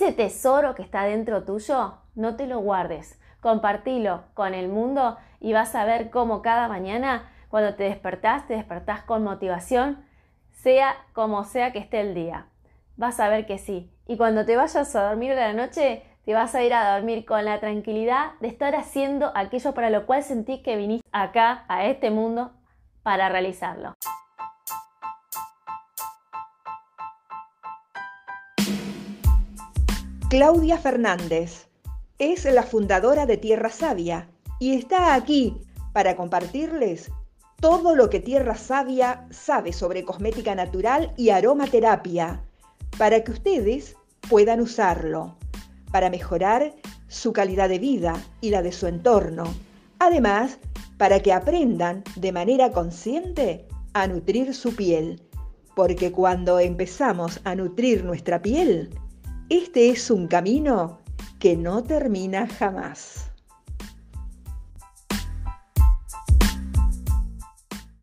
Ese tesoro que está dentro tuyo, no te lo guardes, compartilo con el mundo y vas a ver cómo cada mañana cuando te despertás, te despertás con motivación, sea como sea que esté el día. Vas a ver que sí. Y cuando te vayas a dormir de la noche, te vas a ir a dormir con la tranquilidad de estar haciendo aquello para lo cual sentís que viniste acá, a este mundo, para realizarlo. Claudia Fernández es la fundadora de Tierra Sabia y está aquí para compartirles todo lo que Tierra Sabia sabe sobre cosmética natural y aromaterapia, para que ustedes puedan usarlo, para mejorar su calidad de vida y la de su entorno. Además, para que aprendan de manera consciente a nutrir su piel, porque cuando empezamos a nutrir nuestra piel, este es un camino que no termina jamás.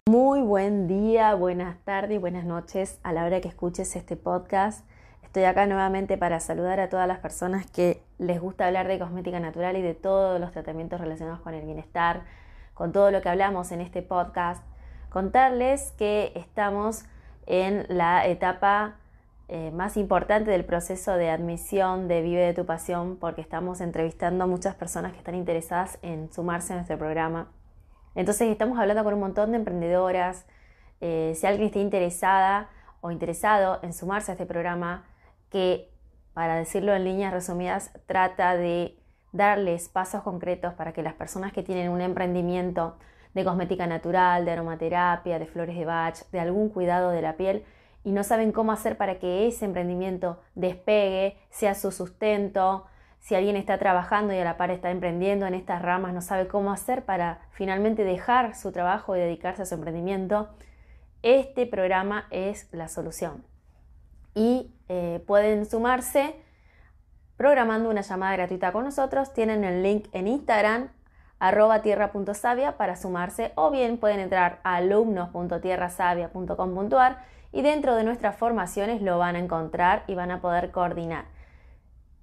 Muy buen día, buenas tardes y buenas noches a la hora que escuches este podcast. Estoy acá nuevamente para saludar a todas las personas que les gusta hablar de cosmética natural y de todos los tratamientos relacionados con el bienestar, con todo lo que hablamos en este podcast. Contarles que estamos en la etapa eh, más importante del proceso de admisión de Vive de tu Pasión, porque estamos entrevistando a muchas personas que están interesadas en sumarse a este programa. Entonces estamos hablando con un montón de emprendedoras. Eh, si alguien está interesada o interesado en sumarse a este programa, que para decirlo en líneas resumidas, trata de darles pasos concretos para que las personas que tienen un emprendimiento de cosmética natural, de aromaterapia, de flores de bach, de algún cuidado de la piel, y no saben cómo hacer para que ese emprendimiento despegue, sea su sustento. Si alguien está trabajando y a la par está emprendiendo en estas ramas, no sabe cómo hacer para finalmente dejar su trabajo y dedicarse a su emprendimiento, este programa es la solución. Y eh, pueden sumarse programando una llamada gratuita con nosotros. Tienen el link en Instagram arroba tierra.savia para sumarse o bien pueden entrar a alumnos.tierrasavia.com.ar y dentro de nuestras formaciones lo van a encontrar y van a poder coordinar.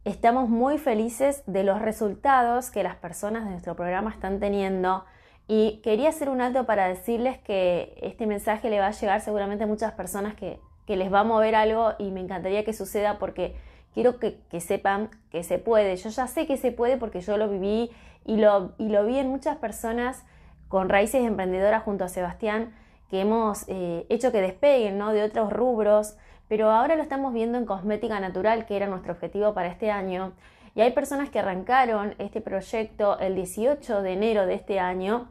Estamos muy felices de los resultados que las personas de nuestro programa están teniendo y quería hacer un alto para decirles que este mensaje le va a llegar seguramente a muchas personas que, les va a mover algo y me encantaría que suceda porque quiero que, sepan que se puede. Yo ya sé que se puede porque yo lo viví y lo vi en muchas personas con raíces emprendedoras junto a Sebastián que hemos eh, hecho que despeguen ¿no? de otros rubros, pero ahora lo estamos viendo en cosmética natural, que era nuestro objetivo para este año. Y hay personas que arrancaron este proyecto el 18 de enero de este año,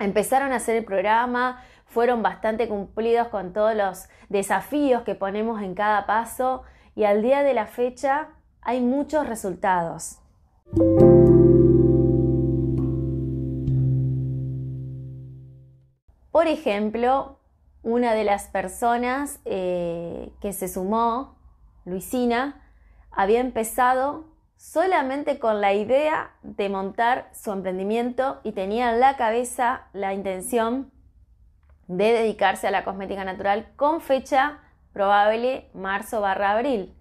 empezaron a hacer el programa, fueron bastante cumplidos con todos los desafíos que ponemos en cada paso y al día de la fecha hay muchos resultados. Por ejemplo, una de las personas eh, que se sumó, Luisina, había empezado solamente con la idea de montar su emprendimiento y tenía en la cabeza la intención de dedicarse a la cosmética natural con fecha probable marzo barra abril.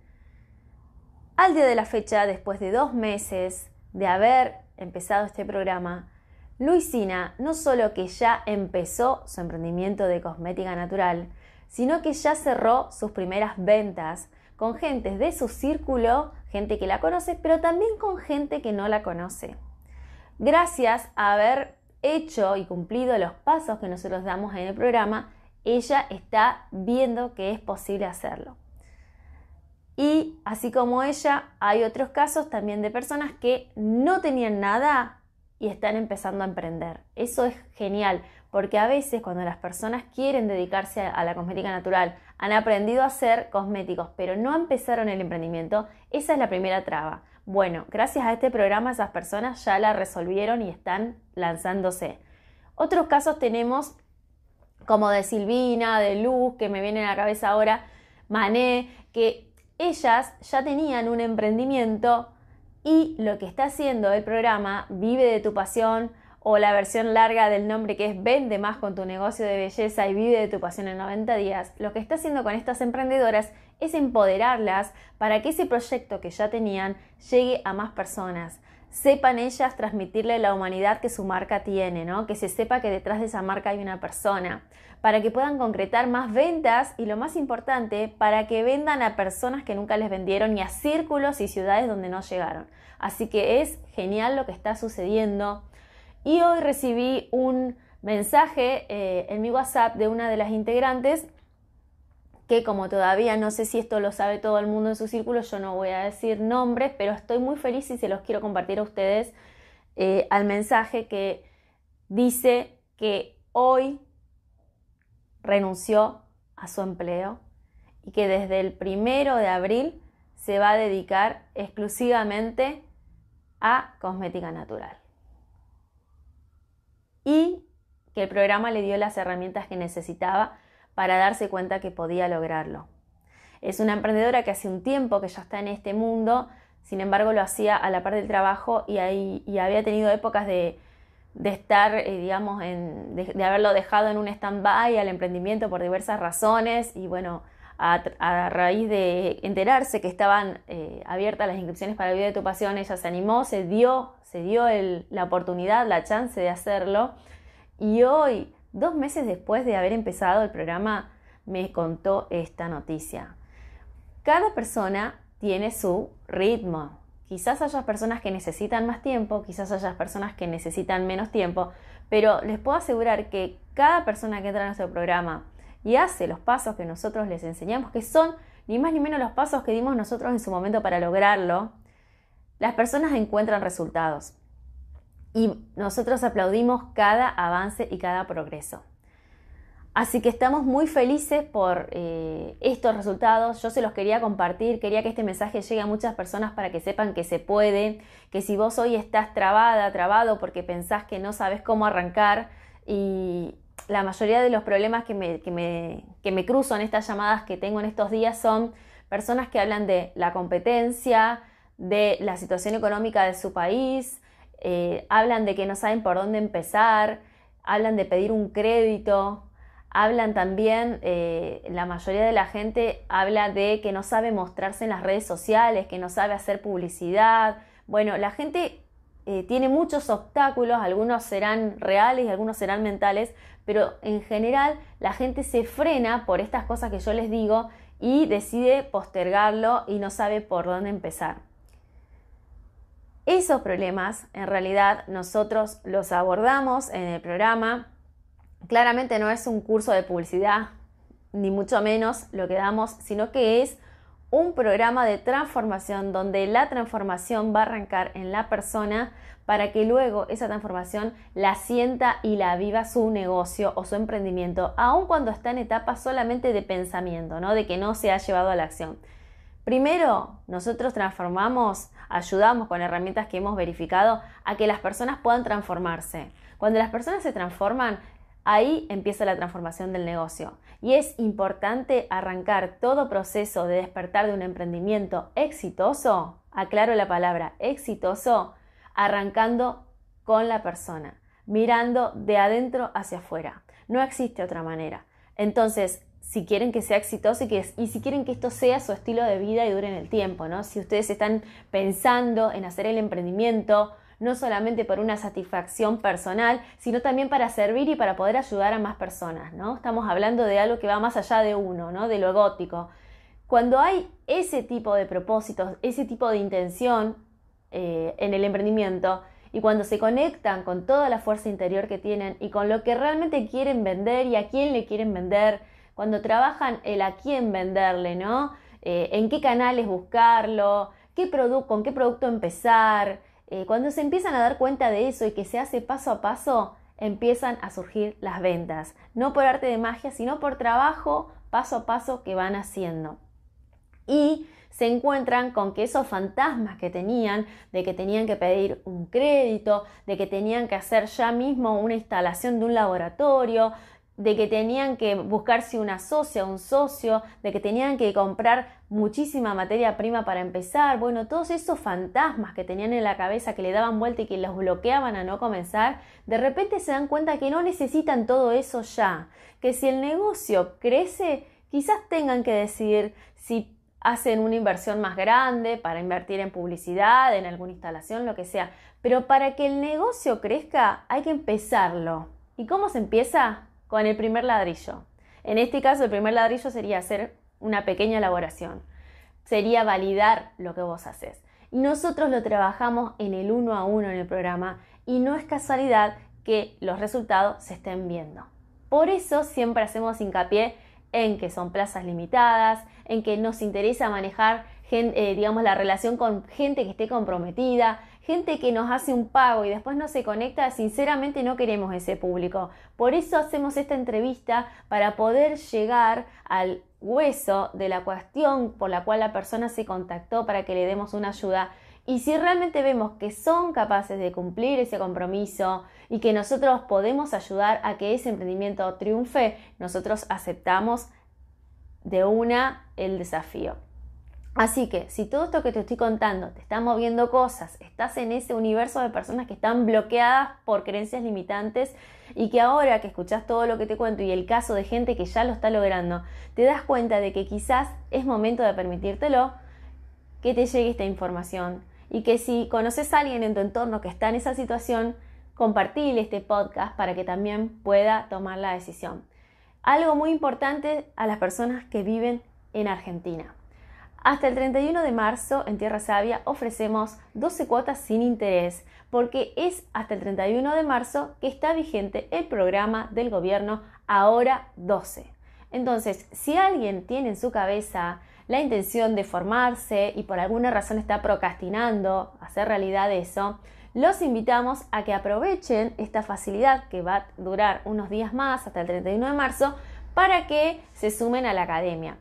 Al día de la fecha, después de dos meses de haber empezado este programa, Luisina no solo que ya empezó su emprendimiento de cosmética natural, sino que ya cerró sus primeras ventas con gente de su círculo, gente que la conoce, pero también con gente que no la conoce. Gracias a haber hecho y cumplido los pasos que nosotros damos en el programa, ella está viendo que es posible hacerlo. Y así como ella, hay otros casos también de personas que no tenían nada y están empezando a emprender. Eso es genial, porque a veces cuando las personas quieren dedicarse a la cosmética natural, han aprendido a hacer cosméticos, pero no empezaron el emprendimiento, esa es la primera traba. Bueno, gracias a este programa esas personas ya la resolvieron y están lanzándose. Otros casos tenemos como de Silvina, de Luz, que me viene a la cabeza ahora, Mané, que ellas ya tenían un emprendimiento, y lo que está haciendo el programa Vive de tu pasión o la versión larga del nombre que es Vende más con tu negocio de belleza y vive de tu pasión en 90 días, lo que está haciendo con estas emprendedoras es empoderarlas para que ese proyecto que ya tenían llegue a más personas sepan ellas transmitirle la humanidad que su marca tiene, que se sepa que detrás de esa marca hay una persona, para que puedan concretar más ventas y lo más importante, para que vendan a personas que nunca les vendieron y a círculos y ciudades donde no llegaron. Así que es genial lo que está sucediendo. Y hoy recibí un mensaje eh, en mi WhatsApp de una de las integrantes que como todavía no sé si esto lo sabe todo el mundo en su círculo, yo no voy a decir nombres, pero estoy muy feliz y se los quiero compartir a ustedes eh, al mensaje que dice que hoy renunció a su empleo y que desde el primero de abril se va a dedicar exclusivamente a cosmética natural. Y que el programa le dio las herramientas que necesitaba para darse cuenta que podía lograrlo. Es una emprendedora que hace un tiempo que ya está en este mundo, sin embargo lo hacía a la par del trabajo y, ahí, había tenido épocas de, estar, eh, digamos, de, haberlo dejado en un stand-by al emprendimiento por diversas razones y bueno, a, raíz de enterarse que estaban eh, abiertas las inscripciones para el video de tu pasión, ella se animó, se dio, se dio la oportunidad, la chance de hacerlo y hoy Dos meses después de haber empezado el programa, me contó esta noticia. Cada persona tiene su ritmo. Quizás haya personas que necesitan más tiempo, quizás haya personas que necesitan menos tiempo, pero les puedo asegurar que cada persona que entra a nuestro programa y hace los pasos que nosotros les enseñamos, que son ni más ni menos los pasos que dimos nosotros en su momento para lograrlo, las personas encuentran resultados y nosotros aplaudimos cada avance y cada progreso. Así que estamos muy felices por eh, estos resultados. Yo se los quería compartir, quería que este mensaje llegue a muchas personas para que sepan que se puede, que si vos hoy estás trabada, trabado porque pensás que no sabes cómo arrancar y la mayoría de los problemas que me, que me, que me cruzo en estas llamadas que tengo en estos días son personas que hablan de la competencia, de la situación económica de su país, eh, hablan de que no saben por dónde empezar, hablan de pedir un crédito, hablan también, eh, la mayoría de la gente habla de que no sabe mostrarse en las redes sociales, que no sabe hacer publicidad. Bueno, la gente eh, tiene muchos obstáculos, algunos serán reales y algunos serán mentales, pero en general la gente se frena por estas cosas que yo les digo y decide postergarlo y no sabe por dónde empezar. Esos problemas en realidad nosotros los abordamos en el programa. Claramente no es un curso de publicidad, ni mucho menos lo que damos, sino que es un programa de transformación donde la transformación va a arrancar en la persona para que luego esa transformación la sienta y la viva su negocio o su emprendimiento, aun cuando está en etapa solamente de pensamiento, ¿no? de que no se ha llevado a la acción. Primero, nosotros transformamos, ayudamos con herramientas que hemos verificado a que las personas puedan transformarse. Cuando las personas se transforman, ahí empieza la transformación del negocio. Y es importante arrancar todo proceso de despertar de un emprendimiento exitoso, aclaro la palabra, exitoso, arrancando con la persona, mirando de adentro hacia afuera. No existe otra manera. Entonces, si quieren que sea exitoso y, que, y si quieren que esto sea su estilo de vida y dure en el tiempo, ¿no? Si ustedes están pensando en hacer el emprendimiento, no solamente por una satisfacción personal, sino también para servir y para poder ayudar a más personas, ¿no? Estamos hablando de algo que va más allá de uno, ¿no? De lo gótico. Cuando hay ese tipo de propósitos, ese tipo de intención eh, en el emprendimiento, y cuando se conectan con toda la fuerza interior que tienen y con lo que realmente quieren vender y a quién le quieren vender, cuando trabajan el a quién venderle, ¿no? Eh, en qué canales buscarlo, qué con qué producto empezar. Eh, cuando se empiezan a dar cuenta de eso y que se hace paso a paso, empiezan a surgir las ventas. No por arte de magia, sino por trabajo paso a paso que van haciendo. Y se encuentran con que esos fantasmas que tenían, de que tenían que pedir un crédito, de que tenían que hacer ya mismo una instalación de un laboratorio, de que tenían que buscarse una socia, un socio, de que tenían que comprar muchísima materia prima para empezar, bueno, todos esos fantasmas que tenían en la cabeza que le daban vuelta y que los bloqueaban a no comenzar, de repente se dan cuenta que no necesitan todo eso ya, que si el negocio crece, quizás tengan que decidir si hacen una inversión más grande para invertir en publicidad, en alguna instalación, lo que sea, pero para que el negocio crezca hay que empezarlo. ¿Y cómo se empieza? con el primer ladrillo. En este caso, el primer ladrillo sería hacer una pequeña elaboración. Sería validar lo que vos haces. Y nosotros lo trabajamos en el uno a uno en el programa y no es casualidad que los resultados se estén viendo. Por eso siempre hacemos hincapié en que son plazas limitadas, en que nos interesa manejar, eh, digamos, la relación con gente que esté comprometida, gente que nos hace un pago y después no se conecta, sinceramente no queremos ese público. Por eso hacemos esta entrevista para poder llegar al hueso de la cuestión por la cual la persona se contactó para que le demos una ayuda. Y si realmente vemos que son capaces de cumplir ese compromiso y que nosotros podemos ayudar a que ese emprendimiento triunfe, nosotros aceptamos de una el desafío. Así que si todo esto que te estoy contando te está moviendo cosas, estás en ese universo de personas que están bloqueadas por creencias limitantes y que ahora que escuchas todo lo que te cuento y el caso de gente que ya lo está logrando, te das cuenta de que quizás es momento de permitírtelo, que te llegue esta información y que si conoces a alguien en tu entorno que está en esa situación, compartile este podcast para que también pueda tomar la decisión. Algo muy importante a las personas que viven en Argentina. Hasta el 31 de marzo en Tierra Sabia ofrecemos 12 cuotas sin interés, porque es hasta el 31 de marzo que está vigente el programa del gobierno Ahora 12. Entonces, si alguien tiene en su cabeza la intención de formarse y por alguna razón está procrastinando hacer realidad eso, los invitamos a que aprovechen esta facilidad que va a durar unos días más hasta el 31 de marzo para que se sumen a la academia.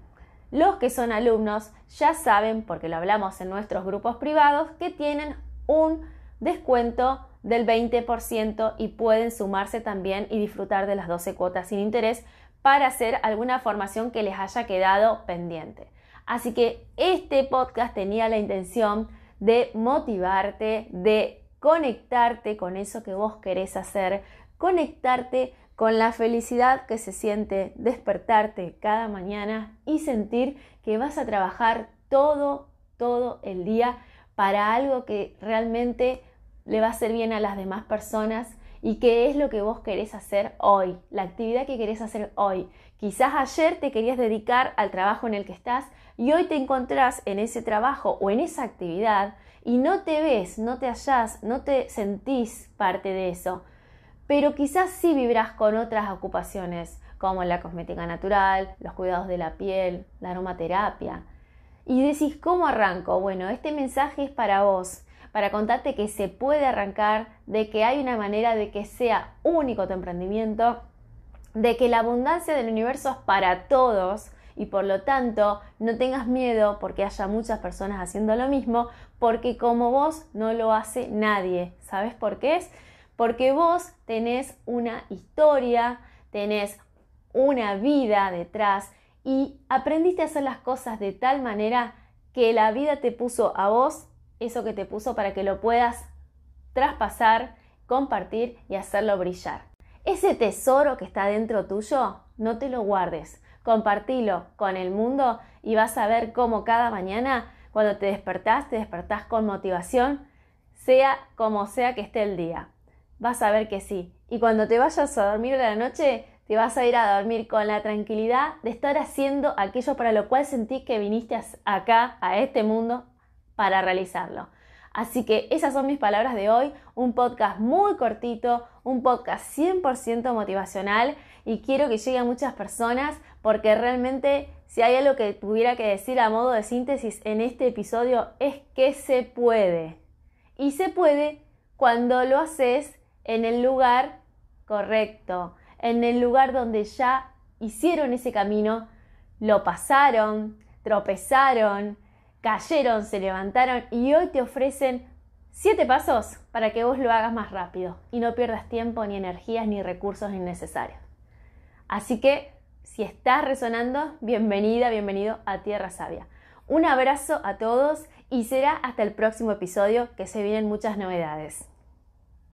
Los que son alumnos ya saben, porque lo hablamos en nuestros grupos privados, que tienen un descuento del 20% y pueden sumarse también y disfrutar de las 12 cuotas sin interés para hacer alguna formación que les haya quedado pendiente. Así que este podcast tenía la intención de motivarte, de conectarte con eso que vos querés hacer, conectarte con la felicidad que se siente despertarte cada mañana y sentir que vas a trabajar todo, todo el día para algo que realmente le va a hacer bien a las demás personas y que es lo que vos querés hacer hoy, la actividad que querés hacer hoy. Quizás ayer te querías dedicar al trabajo en el que estás y hoy te encontrás en ese trabajo o en esa actividad y no te ves, no te hallás, no te sentís parte de eso pero quizás sí vibras con otras ocupaciones como la cosmética natural, los cuidados de la piel, la aromaterapia. Y decís, ¿cómo arranco? Bueno, este mensaje es para vos, para contarte que se puede arrancar, de que hay una manera de que sea único tu emprendimiento, de que la abundancia del universo es para todos y por lo tanto no tengas miedo porque haya muchas personas haciendo lo mismo, porque como vos no lo hace nadie. ¿Sabes por qué es? porque vos tenés una historia, tenés una vida detrás y aprendiste a hacer las cosas de tal manera que la vida te puso a vos eso que te puso para que lo puedas traspasar, compartir y hacerlo brillar. Ese tesoro que está dentro tuyo, no te lo guardes, compartilo con el mundo y vas a ver cómo cada mañana cuando te despertás, te despertás con motivación, sea como sea que esté el día vas a ver que sí. Y cuando te vayas a dormir de la noche, te vas a ir a dormir con la tranquilidad de estar haciendo aquello para lo cual sentís que viniste acá, a este mundo, para realizarlo. Así que esas son mis palabras de hoy, un podcast muy cortito, un podcast 100% motivacional y quiero que llegue a muchas personas porque realmente si hay algo que tuviera que decir a modo de síntesis en este episodio es que se puede. Y se puede cuando lo haces en el lugar correcto, en el lugar donde ya hicieron ese camino, lo pasaron, tropezaron, cayeron, se levantaron y hoy te ofrecen siete pasos para que vos lo hagas más rápido y no pierdas tiempo, ni energías, ni recursos innecesarios. Así que, si estás resonando, bienvenida, bienvenido a Tierra Sabia. Un abrazo a todos y será hasta el próximo episodio que se vienen muchas novedades.